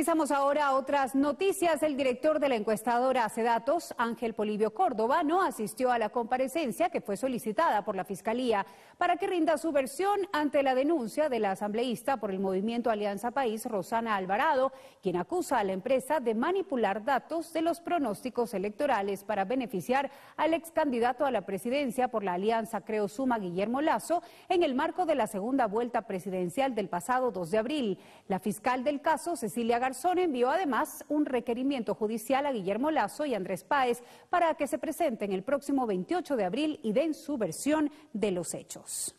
Pasamos ahora otras noticias. El director de la encuestadora Hace Datos, Ángel Polivio Córdoba, no asistió a la comparecencia que fue solicitada por la Fiscalía para que rinda su versión ante la denuncia de la asambleísta por el movimiento Alianza País, Rosana Alvarado, quien acusa a la empresa de manipular datos de los pronósticos electorales para beneficiar al ex candidato a la presidencia por la Alianza Creo Suma, Guillermo Lazo, en el marco de la segunda vuelta presidencial del pasado 2 de abril. La fiscal del caso, Cecilia García, Garzón envió además un requerimiento judicial a Guillermo Lazo y Andrés Páez para que se presenten el próximo 28 de abril y den su versión de los hechos.